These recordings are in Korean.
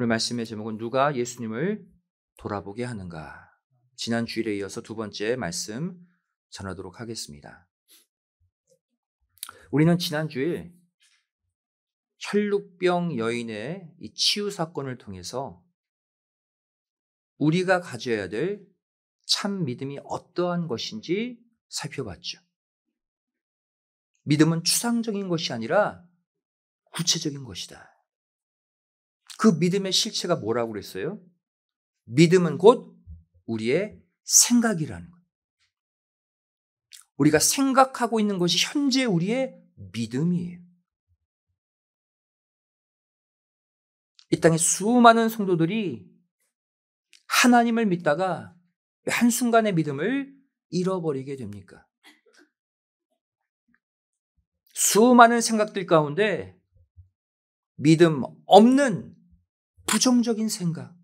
오늘 말씀의 제목은 누가 예수님을 돌아보게 하는가. 지난 주일에 이어서 두 번째 말씀 전하도록 하겠습니다. 우리는 지난 주일 혈루병 여인의 이 치유 사건을 통해서 우리가 가져야 될 참 믿음이 어떠한 것인지 살펴봤죠. 믿음은 추상적인 것이 아니라 구체적인 것이다. 그 믿음의 실체가 뭐라고 그랬어요? 믿음은 곧 우리의 생각이라는 거예요. 우리가 생각하고 있는 것이 현재 우리의 믿음이에요. 이 땅에 수많은 성도들이 하나님을 믿다가 한순간의 믿음을 잃어버리게 됩니까? 수많은 생각들 가운데 믿음 없는 부정적인 생각,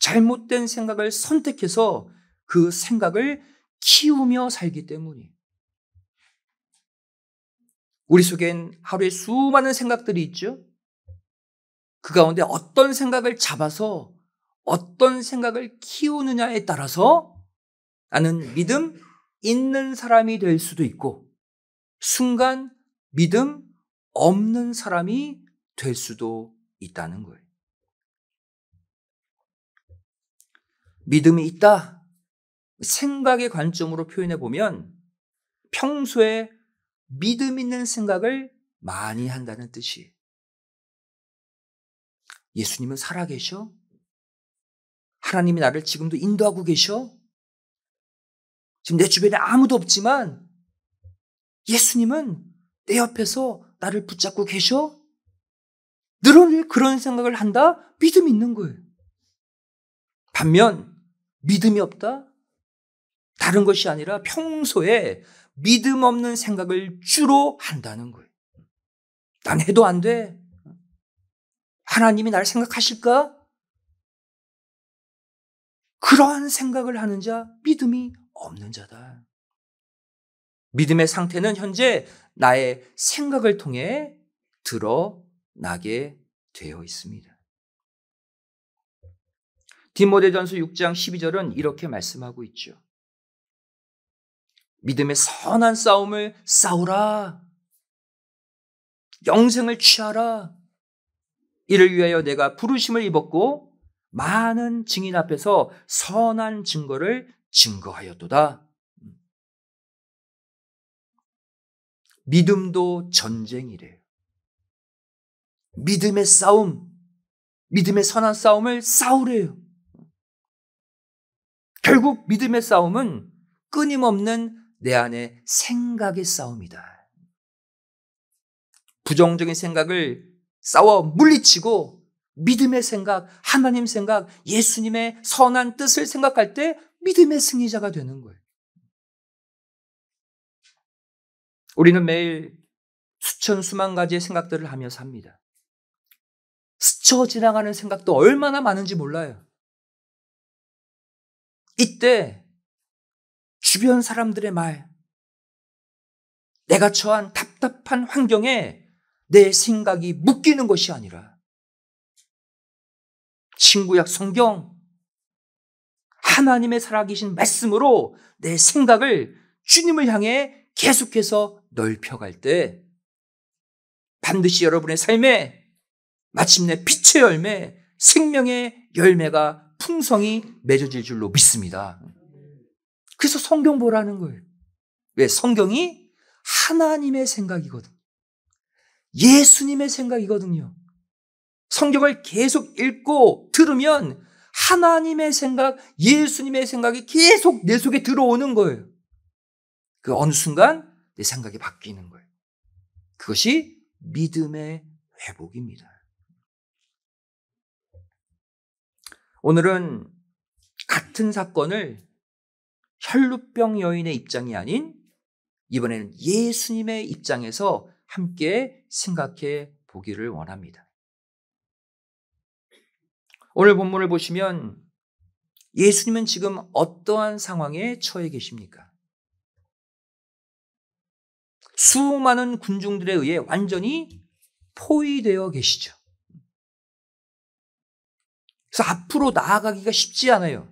잘못된 생각을 선택해서 그 생각을 키우며 살기 때문이에요. 우리 속엔 하루에 수많은 생각들이 있죠? 그 가운데 어떤 생각을 잡아서 어떤 생각을 키우느냐에 따라서 나는 믿음 있는 사람이 될 수도 있고 순간 믿음 없는 사람이 될 수도 있다는 거예요. 믿음이 있다. 생각의 관점으로 표현해 보면 평소에 믿음 있는 생각을 많이 한다는 뜻이. 예수님은 살아계셔? 하나님이 나를 지금도 인도하고 계셔? 지금 내 주변에 아무도 없지만 예수님은 내 옆에서 나를 붙잡고 계셔? 늘어 그런 생각을 한다? 믿음 있는 거예요. 반면 믿음이 없다? 다른 것이 아니라 평소에 믿음 없는 생각을 주로 한다는 거예요. 난 해도 안 돼. 하나님이 날 생각하실까? 그러한 생각을 하는 자, 믿음이 없는 자다. 믿음의 상태는 현재 나의 생각을 통해 드러나게 되어 있습니다. 디모데전서 6장 12절은 이렇게 말씀하고 있죠. 믿음의 선한 싸움을 싸우라. 영생을 취하라. 이를 위하여 내가 부르심을 입었고 많은 증인 앞에서 선한 증거를 증거하였도다. 믿음도 전쟁이래요. 믿음의 싸움, 믿음의 선한 싸움을 싸우래요. 결국 믿음의 싸움은 끊임없는 내 안의 생각의 싸움이다. 부정적인 생각을 싸워 물리치고 믿음의 생각, 하나님 생각, 예수님의 선한 뜻을 생각할 때 믿음의 승리자가 되는 거예요. 우리는 매일 수천 수만 가지의 생각들을 하며 삽니다. 스쳐 지나가는 생각도 얼마나 많은지 몰라요. 이때 주변 사람들의 말, 내가 처한 답답한 환경에 내 생각이 묶이는 것이 아니라 친구약 성경, 하나님의 살아계신 말씀으로 내 생각을 주님을 향해 계속해서 넓혀갈 때 반드시 여러분의 삶에 마침내 빛의 열매, 생명의 열매가 풍성이 맺어질 줄로 믿습니다. 그래서 성경 보라는 거예요. 왜? 성경이 하나님의 생각이거든. 예수님의 생각이거든요. 성경을 계속 읽고 들으면 하나님의 생각, 예수님의 생각이 계속 내 속에 들어오는 거예요. 그 어느 순간 내 생각이 바뀌는 거예요. 그것이 믿음의 회복입니다. 오늘은 같은 사건을 혈루병 여인의 입장이 아닌 이번에는 예수님의 입장에서 함께 생각해 보기를 원합니다. 오늘 본문을 보시면 예수님은 지금 어떠한 상황에 처해 계십니까? 수많은 군중들에 의해 완전히 포위되어 계시죠. 그래서 앞으로 나아가기가 쉽지 않아요.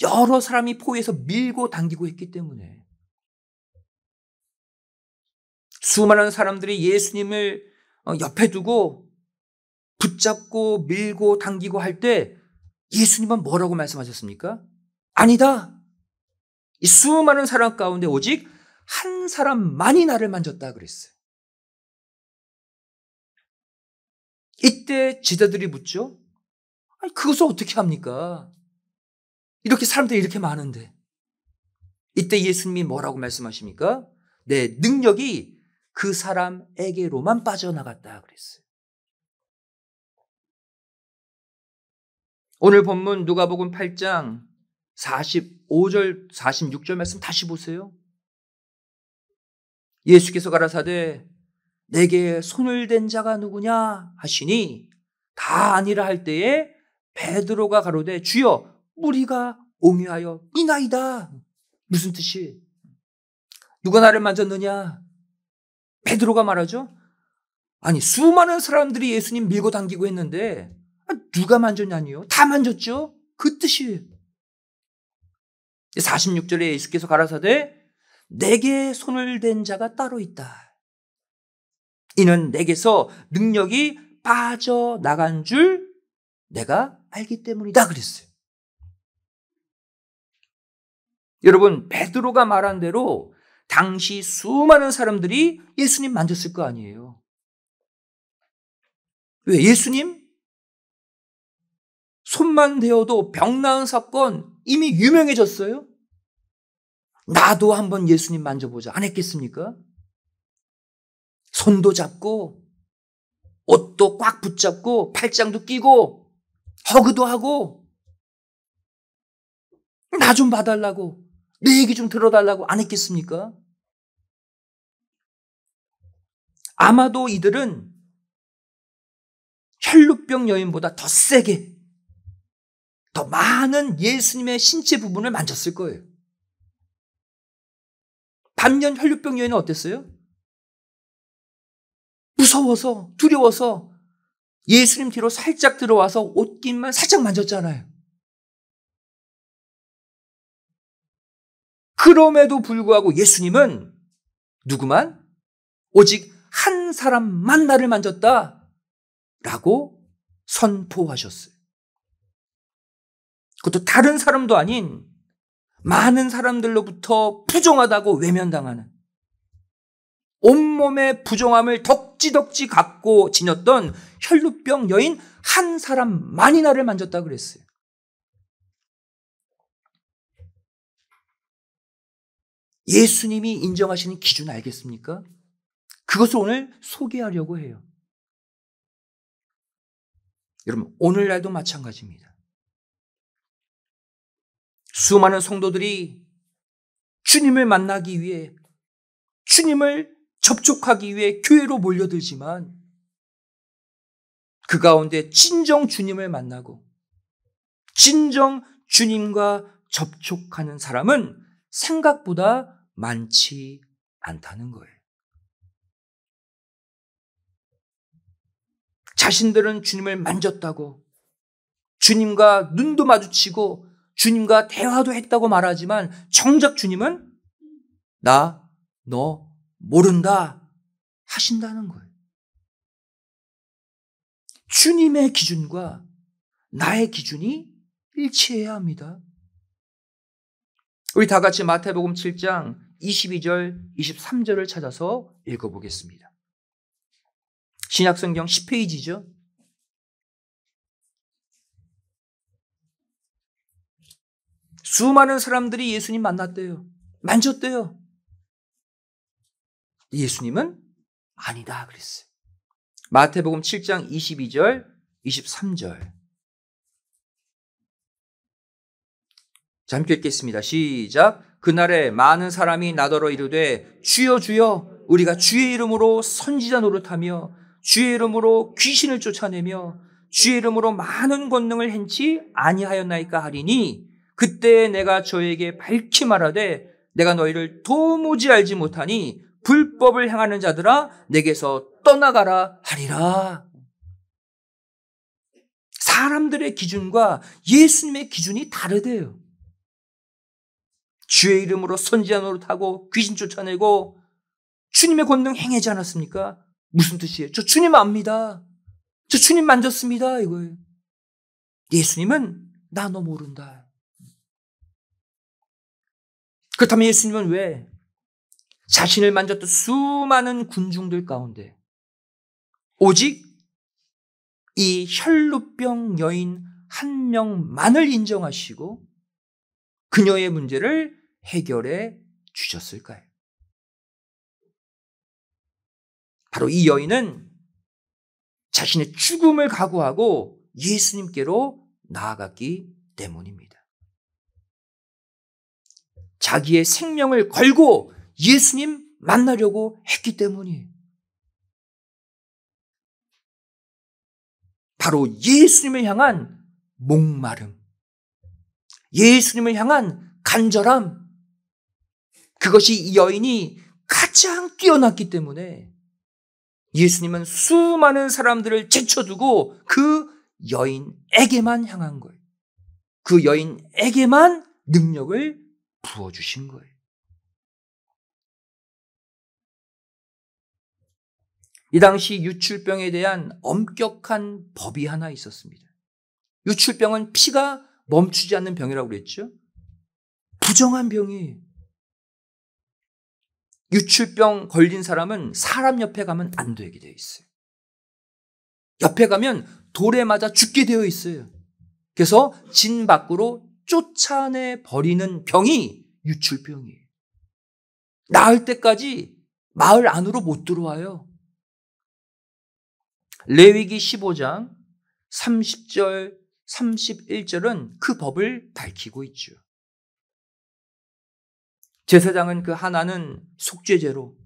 여러 사람이 포위해서 밀고 당기고 했기 때문에. 수많은 사람들이 예수님을 어, 옆에 두고 붙잡고 밀고 당기고 할 때 예수님은 뭐라고 말씀하셨습니까? 아니다. 이 수많은 사람 가운데 오직 한 사람만이 나를 만졌다 그랬어요. 이때 제자들이 묻죠. 아니, 그것을 어떻게 합니까? 이렇게 사람들이 이렇게 많은데. 이때 예수님이 뭐라고 말씀하십니까? 내 능력이 그 사람에게로만 빠져나갔다 그랬어요. 오늘 본문 누가복음 8장 45절 46절 말씀 다시 보세요. 예수께서 가라사대 내게 손을 댄 자가 누구냐 하시니 다 아니라 할 때에 베드로가 가로되 주여 우리가 옹유하여 이나이다. 무슨 뜻이? 누가 나를 만졌느냐? 베드로가 말하죠. 아니 수많은 사람들이 예수님 밀고 당기고 했는데 아, 누가 만졌냐니요? 다 만졌죠. 그 뜻이. 46절에 예수께서 가라사대 내게 손을 댄 자가 따로 있다. 이는 내게서 능력이 빠져나간 줄 내가 알기 때문이다 그랬어요. 여러분 베드로가 말한 대로 당시 수많은 사람들이 예수님 만졌을 거 아니에요. 왜 예수님 손만 대어도 병 나은 사건 이미 유명해졌어요. 나도 한번 예수님 만져보자 안 했겠습니까? 손도 잡고 옷도 꽉 붙잡고 팔짱도 끼고 허그도 하고 나 좀 봐달라고 내 얘기 좀 들어달라고 안 했겠습니까? 아마도 이들은 혈루병 여인보다 더 세게 더 많은 예수님의 신체 부분을 만졌을 거예요. 반면 혈류병 여인은 어땠어요? 무서워서 두려워서 예수님 뒤로 살짝 들어와서 옷깃만 살짝 만졌잖아요. 그럼에도 불구하고 예수님은 누구만? 오직 한 사람만 나를 만졌다. 라고 선포하셨어요. 그것도 다른 사람도 아닌 많은 사람들로부터 부정하다고 외면당하는 온몸의 부정함을 더 덕지덕지 갖고 지녔던 혈루병 여인 한 사람만이 나를 만졌다 그랬어요. 예수님이 인정하시는 기준 알겠습니까? 그것을 오늘 소개하려고 해요. 여러분, 오늘날도 마찬가지입니다. 수많은 성도들이 주님을 만나기 위해 주님을 접촉하기 위해 교회로 몰려들지만 그 가운데 진정 주님을 만나고 진정 주님과 접촉하는 사람은 생각보다 많지 않다는 거예요. 자신들은 주님을 만졌다고 주님과 눈도 마주치고 주님과 대화도 했다고 말하지만 정작 주님은 나, 너, 모른다 하신다는 거예요. 주님의 기준과 나의 기준이 일치해야 합니다. 우리 다 같이 마태복음 7장 22절, 23절을 찾아서 읽어보겠습니다. 신약성경 10페이지죠. 수많은 사람들이 예수님 만났대요. 만졌대요. 예수님은 아니다 그랬어요. 마태복음 7장 22절, 23절. 자, 함 읽겠습니다. 시작. 그날에 많은 사람이 나더러 이르되 주여 주여 우리가 주의 이름으로 선지자 노릇하며 주의 이름으로 귀신을 쫓아내며 주의 이름으로 많은 권능을 행치 아니하였나이까 하리니 그때 내가 저에게 밝히 말하되 내가 너희를 도무지 알지 못하니 불법을 행하는 자들아 내게서 떠나가라 하리라. 사람들의 기준과 예수님의 기준이 다르대요. 주의 이름으로 선지자 노릇하고 귀신 쫓아내고 주님의 권능 행하지 않았습니까? 무슨 뜻이에요? 저 주님 압니다. 저 주님 만졌습니다. 이거예요. 예수님은 나너 모른다. 그렇다면 예수님은 왜 자신을 만졌던 수많은 군중들 가운데 오직 이 혈루병 여인 한 명만을 인정하시고 그녀의 문제를 해결해 주셨을까요? 바로 이 여인은 자신의 죽음을 각오하고 예수님께로 나아갔기 때문입니다. 자기의 생명을 걸고 예수님 만나려고 했기 때문이에요. 바로 예수님을 향한 목마름, 예수님을 향한 간절함, 그것이 이 여인이 가장 뛰어났기 때문에 예수님은 수많은 사람들을 제쳐두고 그 여인에게만 향한 거예요. 그 여인에게만 능력을 부어주신 거예요. 이 당시 유출병에 대한 엄격한 법이 하나 있었습니다. 유출병은 피가 멈추지 않는 병이라고 그랬죠. 부정한 병이 유출병 걸린 사람은 사람 옆에 가면 안 되게 되어 있어요. 옆에 가면 돌에 맞아 죽게 되어 있어요. 그래서 진 밖으로 쫓아내 버리는 병이 유출병이에요. 나을 때까지 마을 안으로 못 들어와요. 레위기 15장 30절 31절은 그 법을 밝히고 있죠. 제사장은 그 하나는 속죄제로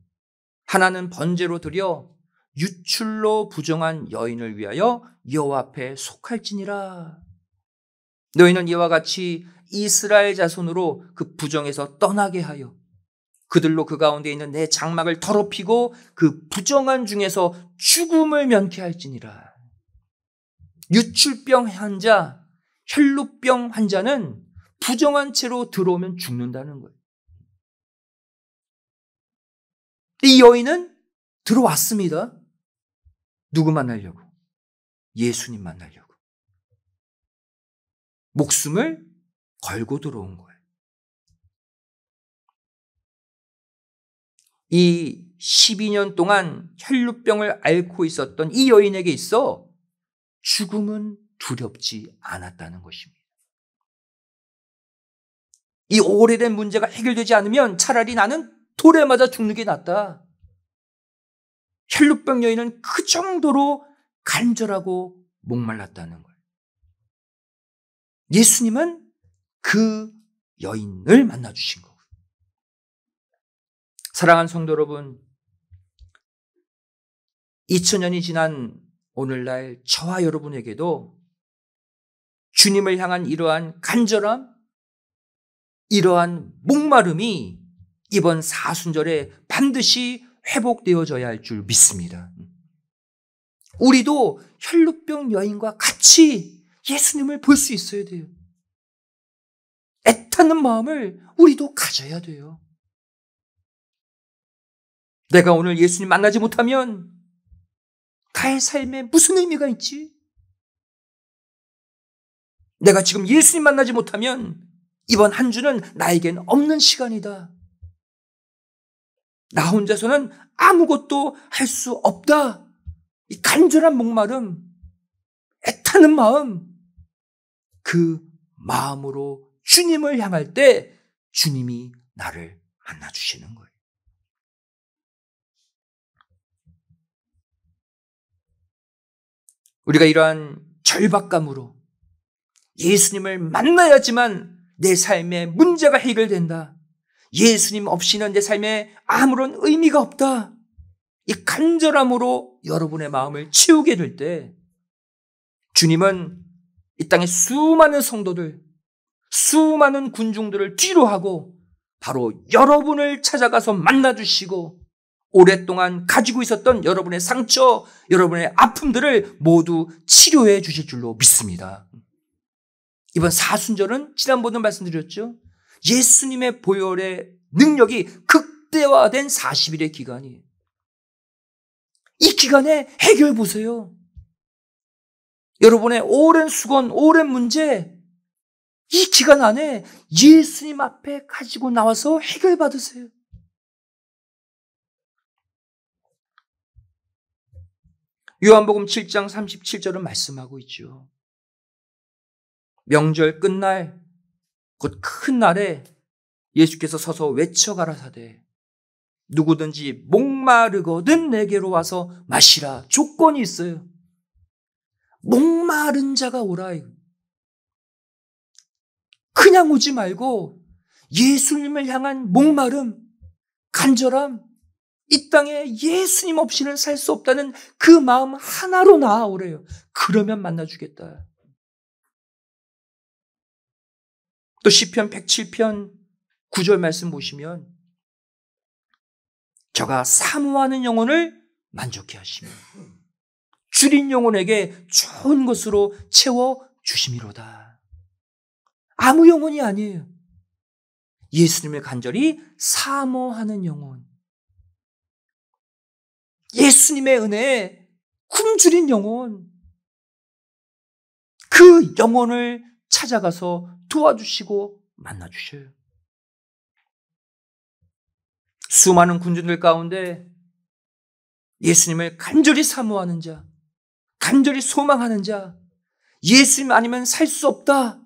하나는 번제로 드려 유출로 부정한 여인을 위하여 여호와 앞에 속할지니라. 너희는 이와 같이 이스라엘 자손으로 그 부정에서 떠나게 하여 그들로 그 가운데 있는 내 장막을 더럽히고 그 부정한 중에서 죽음을 면케할지니라. 유출병 환자, 혈루병 환자는 부정한 채로 들어오면 죽는다는 거예요. 이 여인은 들어왔습니다. 누구 만나려고? 예수님 만나려고. 목숨을 걸고 들어온 거예요. 이 12년 동안 혈루병을 앓고 있었던 이 여인에게 있어 죽음은 두렵지 않았다는 것입니다. 이 오래된 문제가 해결되지 않으면 차라리 나는 돌에 맞아 죽는 게 낫다. 혈루병 여인은 그 정도로 간절하고 목말랐다는 거예요. 예수님은 그 여인을 만나주신 거예요. 사랑하는 성도 여러분, 2000년이 지난 오늘날 저와 여러분에게도 주님을 향한 이러한 간절함, 이러한 목마름이 이번 사순절에 반드시 회복되어져야 할 줄 믿습니다. 우리도 혈루병 여인과 같이 예수님을 볼 수 있어야 돼요. 애타는 마음을 우리도 가져야 돼요. 내가 오늘 예수님 만나지 못하면 나의 삶에 무슨 의미가 있지? 내가 지금 예수님 만나지 못하면 이번 한 주는 나에겐 없는 시간이다. 나 혼자서는 아무것도 할 수 없다. 이 간절한 목마름, 애타는 마음, 그 마음으로 주님을 향할 때 주님이 나를 만나주시는 거예요. 우리가 이러한 절박감으로 예수님을 만나야지만 내 삶에 문제가 해결된다. 예수님 없이는 내 삶에 아무런 의미가 없다. 이 간절함으로 여러분의 마음을 치우게 될 때 주님은 이 땅의 수많은 성도들, 수많은 군중들을 뒤로 하고 바로 여러분을 찾아가서 만나주시고 오랫동안 가지고 있었던 여러분의 상처, 여러분의 아픔들을 모두 치료해 주실 줄로 믿습니다. 이번 사순절은 지난번에 말씀드렸죠. 예수님의 보혈의 능력이 극대화된 40일의 기간이에요. 이 기간에 해결 보세요. 여러분의 오랜 수건, 오랜 문제, 이 기간 안에 예수님 앞에 가지고 나와서 해결받으세요. 요한복음 7장 37절은 말씀하고 있죠. 명절 끝날 곧 큰 날에 예수께서 서서 외쳐 가라사대 누구든지 목마르거든 내게로 와서 마시라 조건이 있어요. 목마른 자가 오라. 그냥 오지 말고 예수님을 향한 목마름, 간절함, 이 땅에 예수님 없이는 살 수 없다는 그 마음 하나로 나아오래요. 그러면 만나주겠다. 또 시편 107편 9절 말씀 보시면 저가 사모하는 영혼을 만족해 하시며 줄인 영혼에게 좋은 것으로 채워 주심이로다. 아무 영혼이 아니에요. 예수님을 간절히 사모하는 영혼. 예수님의 은혜에 굶주린 영혼, 그 영혼을 찾아가서 도와주시고 만나주셔요. 수많은 군중들 가운데 예수님을 간절히 사모하는 자, 간절히 소망하는 자, 예수님 아니면 살 수 없다.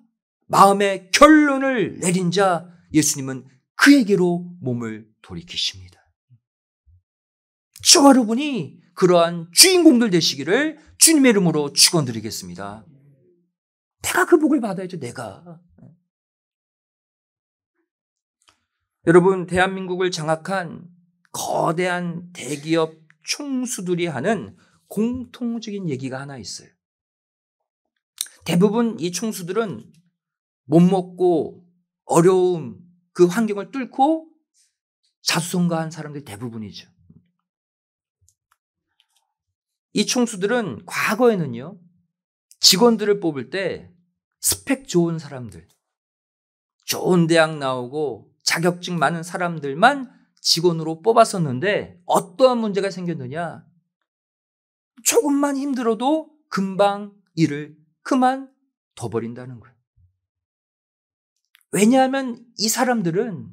마음의 결론을 내린 자, 예수님은 그에게로 몸을 돌이키십니다. 저와 여러분이 그러한 주인공들 되시기를 주님의 이름으로 축원드리겠습니다. 내가 그 복을 받아야죠. 내가. 여러분 대한민국을 장악한 거대한 대기업 총수들이 하는 공통적인 얘기가 하나 있어요. 대부분 이 총수들은 못 먹고 어려움 그 환경을 뚫고 자수성가한 사람들이 대부분이죠. 이 총수들은 과거에는요, 직원들을 뽑을 때 스펙 좋은 사람들, 좋은 대학 나오고 자격증 많은 사람들만 직원으로 뽑았었는데 어떠한 문제가 생겼느냐? 조금만 힘들어도 금방 일을 그만둬버린다는 거예요. 왜냐하면 이 사람들은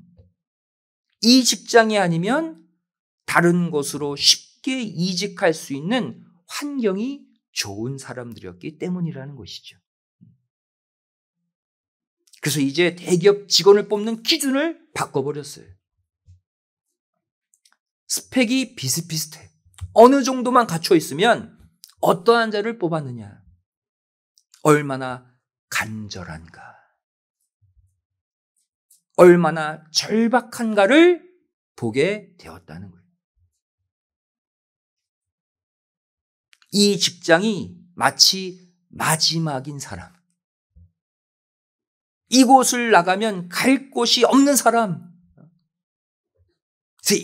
이 직장이 아니면 다른 곳으로 쉽게 이직할 수 있는 환경이 좋은 사람들이었기 때문이라는 것이죠. 그래서 이제 대기업 직원을 뽑는 기준을 바꿔버렸어요. 스펙이 비슷비슷해. 어느 정도만 갖춰 있으면 어떠한 자를 뽑았느냐. 얼마나 간절한가. 얼마나 절박한가를 보게 되었다는 거예요. 이 직장이 마치 마지막인 사람. 이곳을 나가면 갈 곳이 없는 사람.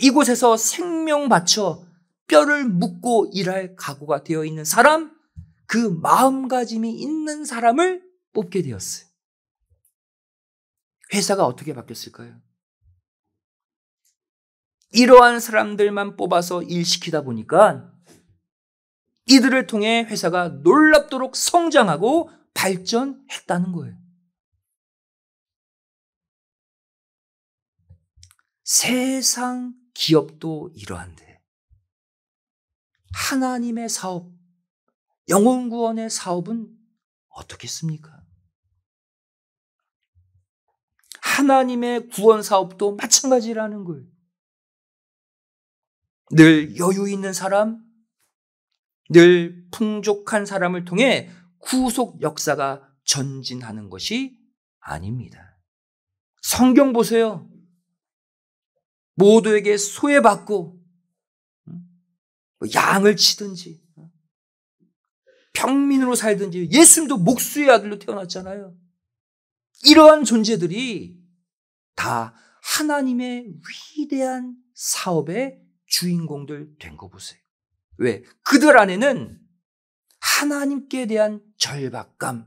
이곳에서 생명 바쳐 뼈를 묻고 일할 각오가 되어 있는 사람, 그 마음가짐이 있는 사람을 뽑게 되었어요. 회사가 어떻게 바뀌었을까요? 이러한 사람들만 뽑아서 일시키다 보니까 이들을 통해 회사가 놀랍도록 성장하고 발전했다는 거예요. 세상 기업도 이러한데 하나님의 사업, 영혼 구원의 사업은 어떻겠습니까? 하나님의 구원 사업도 마찬가지라는 거예요. 늘 여유 있는 사람, 늘 풍족한 사람을 통해 구속 역사가 전진하는 것이 아닙니다. 성경 보세요. 모두에게 소외받고 음? 뭐 양을 치든지 평민으로 살든지 예수님도 목수의 아들로 태어났잖아요. 이러한 존재들이 다 하나님의 위대한 사업의 주인공들 된 거 보세요. 왜? 그들 안에는 하나님께 대한 절박감,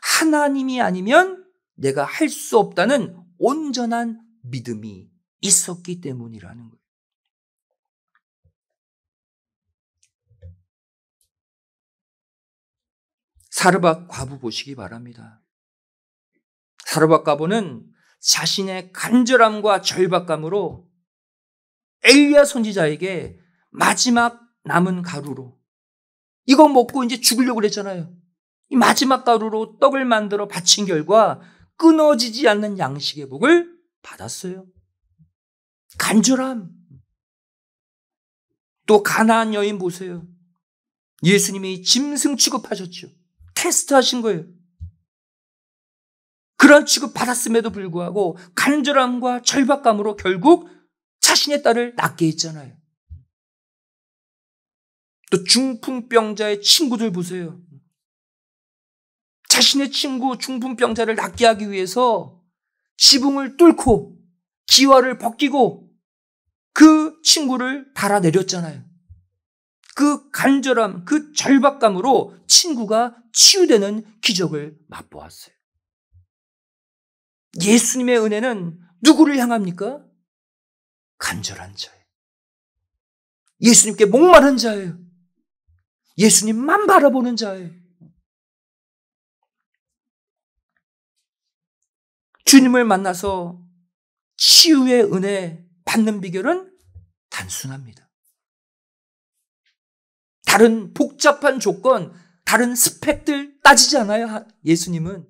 하나님이 아니면 내가 할 수 없다는 온전한 믿음이 있었기 때문이라는 거예요. 사르박 과부 보시기 바랍니다. 사르박 과부는 자신의 간절함과 절박감으로 엘리야 선지자에게 마지막 남은 가루로 이거 먹고 이제 죽으려고 그랬잖아요. 이 마지막 가루로 떡을 만들어 바친 결과 끊어지지 않는 양식의 복을 받았어요. 간절함. 또가난한 여인 보세요. 예수님이 짐승 취급하셨죠. 테스트하신 거예요. 그런 취급 받았음에도 불구하고 간절함과 절박감으로 결국 자신의 딸을 낳게 했잖아요. 또 중풍병자의 친구들 보세요. 자신의 친구 중풍병자를 낫게 하기 위해서 지붕을 뚫고 기와를 벗기고 그 친구를 달아내렸잖아요. 그 간절함, 그 절박감으로 친구가 치유되는 기적을 맛보았어요. 예수님의 은혜는 누구를 향합니까? 간절한 자예요. 예수님께 목마른 자예요. 예수님만 바라보는 자예요. 주님을 만나서 치유의 은혜 받는 비결은 단순합니다. 다른 복잡한 조건, 다른 스펙들 따지지 않아요, 예수님은.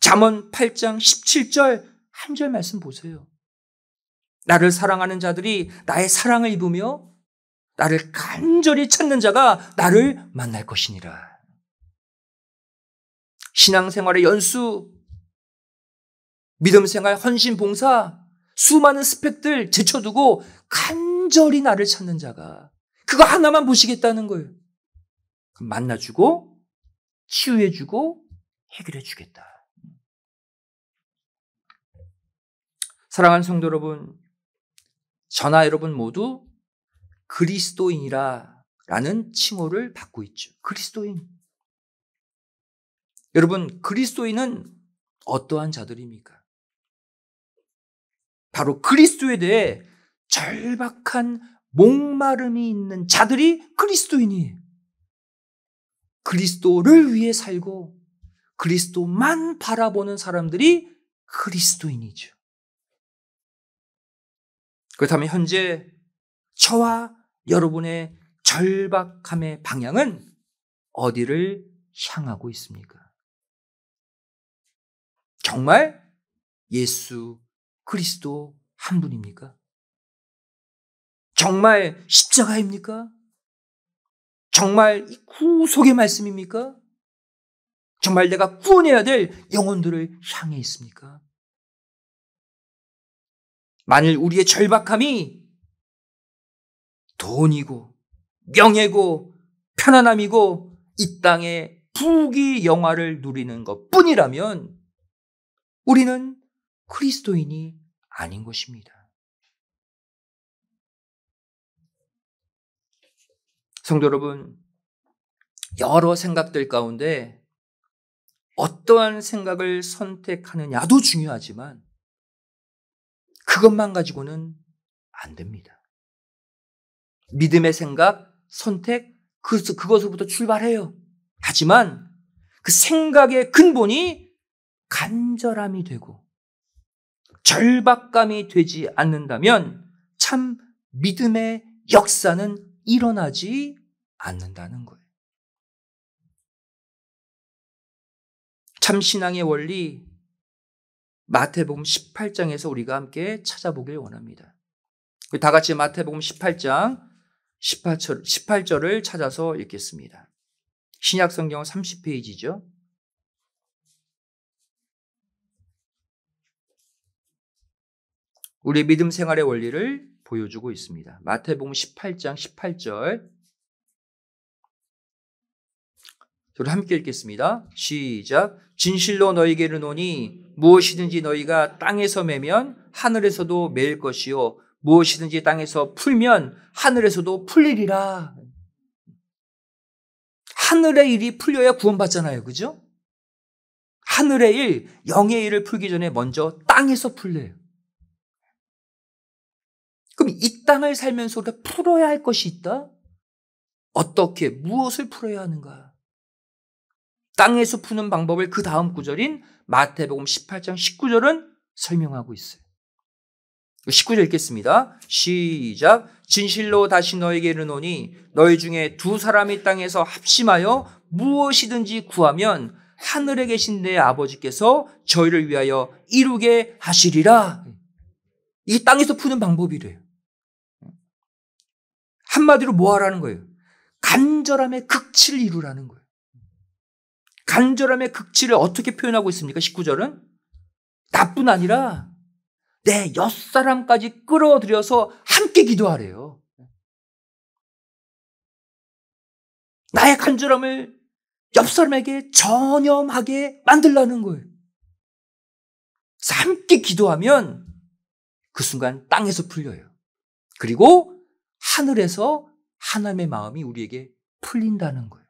잠언 8장 17절 한 절 말씀 보세요. 나를 사랑하는 자들이 나의 사랑을 입으며 나를 간절히 찾는 자가 나를 만날 것이니라. 신앙생활의 연수, 믿음생활 헌신 봉사, 수많은 스펙들 제쳐두고 간절히 나를 찾는 자가 그거 하나만 보시겠다는 거예요. 만나주고 치유해주고 해결해주겠다. 사랑하는 성도 여러분, 전나 여러분 모두 그리스도인이라 라는 칭호를 받고 있죠. 그리스도인. 여러분, 그리스도인은 어떠한 자들입니까? 바로 그리스도에 대해 절박한 목마름이 있는 자들이 그리스도인이에요. 그리스도를 위해 살고 그리스도만 바라보는 사람들이 그리스도인이죠. 그렇다면 현재 저와 여러분의 절박함의 방향은 어디를 향하고 있습니까? 정말 예수 그리스도 한 분입니까? 정말 십자가입니까? 정말 이 구속의 말씀입니까? 정말 내가 구원해야 될 영혼들을 향해 있습니까? 만일 우리의 절박함이 돈이고 명예고 편안함이고 이 땅의 부귀 영화를 누리는 것 뿐이라면 우리는 그리스도인이 아닌 것입니다. 성도 여러분, 여러 생각들 가운데 어떠한 생각을 선택하느냐도 중요하지만 그것만 가지고는 안 됩니다. 믿음의 생각, 선택, 그, 그것으로부터 출발해요. 하지만 그 생각의 근본이 간절함이 되고 절박감이 되지 않는다면 참 믿음의 역사는 일어나지 않는다는 거예요. 참 신앙의 원리 마태복음 18장에서 우리가 함께 찾아보길 원합니다. 다 같이 마태복음 18장 18절, 18절을 찾아서 읽겠습니다. 신약 성경 30페이지죠. 우리 믿음 생활의 원리를 보여주고 있습니다. 마태복음 18장 18절. 저를 함께 읽겠습니다. 시작. 진실로 너희에게 이르노니 무엇이든지 너희가 땅에서 매면 하늘에서도 매일 것이요 무엇이든지 땅에서 풀면 하늘에서도 풀리리라. 하늘의 일이 풀려야 구원받잖아요. 그죠? 하늘의 일, 영의 일을 풀기 전에 먼저 땅에서 풀래요. 그럼 이 땅을 살면서 우리가 풀어야 할 것이 있다? 어떻게, 무엇을 풀어야 하는가? 땅에서 푸는 방법을 그 다음 구절인 마태복음 18장 19절은 설명하고 있어요. 19절 읽겠습니다. 시작. 진실로 다시 너에게 이르노니 너희 중에 두 사람이 땅에서 합심하여 무엇이든지 구하면 하늘에 계신 내 아버지께서 저희를 위하여 이루게 하시리라. 이 땅에서 푸는 방법이래요. 한마디로 뭐 하라는 거예요? 간절함의 극치를 이루라는 거예요. 간절함의 극치를 어떻게 표현하고 있습니까? 19절은? 나뿐 아니라 내 옆사람까지 끌어들여서 함께 기도하래요. 나의 간절함을 옆사람에게 전염하게 만들라는 거예요. 함께 기도하면 그 순간 땅에서 풀려요. 그리고 하늘에서 하나님의 마음이 우리에게 풀린다는 거예요.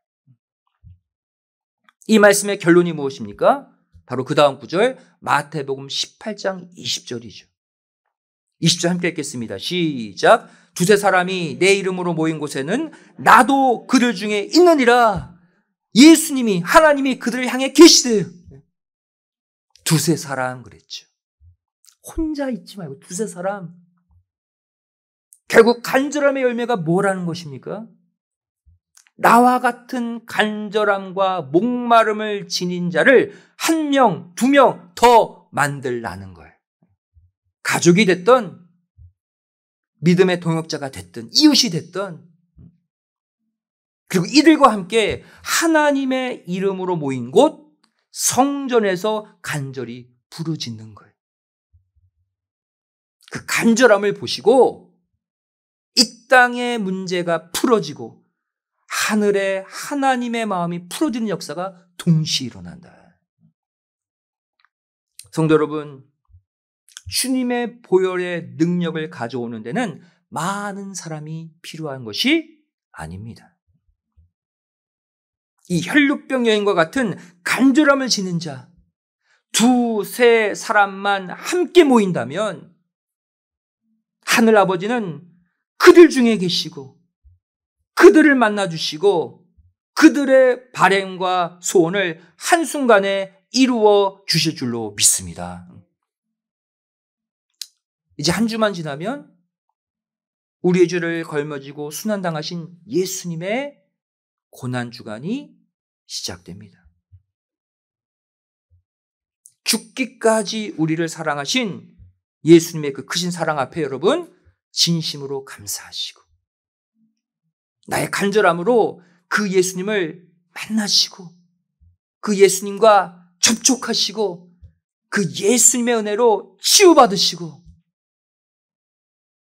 이 말씀의 결론이 무엇입니까? 바로 그 다음 구절 마태복음 18장 20절이죠. 20절 함께 읽겠습니다. 시작. 두세 사람이 내 이름으로 모인 곳에는 나도 그들 중에 있느니라. 예수님이 하나님이 그들을 향해 계시대 두세 사람 그랬죠. 혼자 있지 말고 두세 사람. 결국 간절함의 열매가 뭐라는 것입니까? 나와 같은 간절함과 목마름을 지닌 자를 한 명, 두 명 더 만들라는 거예요. 가족이 됐던 믿음의 동역자가 됐던 이웃이 됐던 그리고 이들과 함께 하나님의 이름으로 모인 곳 성전에서 간절히 부르짖는 거예요. 그 간절함을 보시고 이 땅의 문제가 풀어지고 하늘에 하나님의 마음이 풀어지는 역사가 동시에 일어난다. 성도 여러분, 주님의 보혈의 능력을 가져오는 데는 많은 사람이 필요한 것이 아닙니다. 이 혈루병 여인과 같은 간절함을 지는 자, 두, 세 사람만 함께 모인다면 하늘 아버지는 그들 중에 계시고 그들을 만나 주시고 그들의 바램과 소원을 한순간에 이루어 주실 줄로 믿습니다. 이제 한 주만 지나면 우리의 죄를 걸머지고 순환당하신 예수님의 고난주간이 시작됩니다. 죽기까지 우리를 사랑하신 예수님의 그 크신 사랑 앞에 여러분 진심으로 감사하시고 나의 간절함으로 그 예수님을 만나시고 그 예수님과 접촉하시고 그 예수님의 은혜로 치유받으시고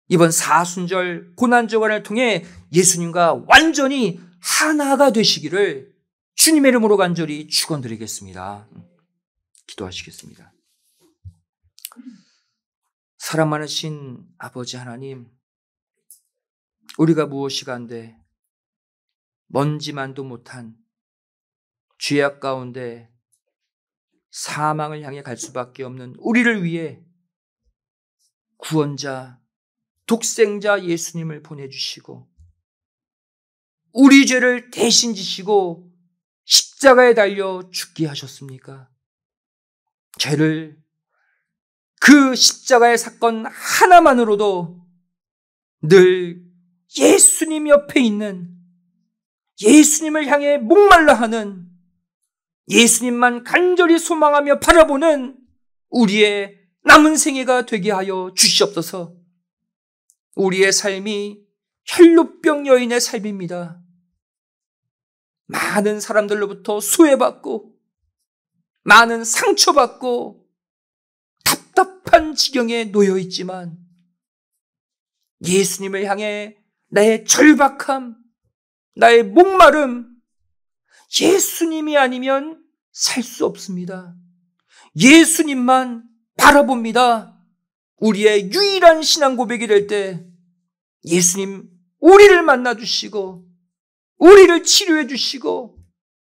이번 사순절 고난절간을 통해 예수님과 완전히 하나가 되시기를 주님의 이름으로 간절히 축원드리겠습니다. 기도하시겠습니다. 사랑 많으신 아버지 하나님, 우리가 무엇이 간데 먼지만도 못한 죄악 가운데 사망을 향해 갈 수밖에 없는 우리를 위해 구원자, 독생자 예수님을 보내주시고, 우리 죄를 대신 지시고, 십자가에 달려 죽게 하셨습니까? 죄를 그 십자가의 사건 하나만으로도 늘 예수님 옆에 있는 예수님을 향해 목말라 하는 예수님만 간절히 소망하며 바라보는 우리의 남은 생애가 되게 하여 주시옵소서. 우리의 삶이 혈루병 여인의 삶입니다. 많은 사람들로부터 수혜받고 많은 상처받고 답답한 지경에 놓여 있지만 예수님을 향해 나의 절박함, 나의 목마름, 예수님이 아니면 살 수 없습니다. 예수님만 바라봅니다. 우리의 유일한 신앙 고백이 될 때 예수님 우리를 만나 주시고 우리를 치료해 주시고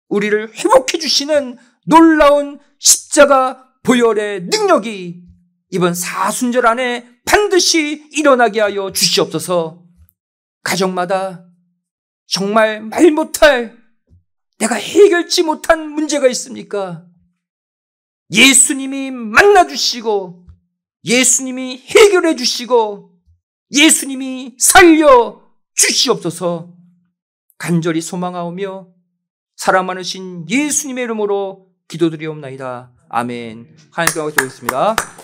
우리를 회복해 주시는 놀라운 십자가 보혈의 능력이 이번 사순절 안에 반드시 일어나게 하여 주시옵소서. 가정마다 정말 말 못할 내가 해결치 못한 문제가 있습니까? 예수님이 만나 주시고 예수님이 해결해 주시고 예수님이 살려 주시옵소서 간절히 소망하오며 사람 많으신 예수님의 이름으로 기도드리옵나이다. 아멘. 하나님께 감사드리겠습니다.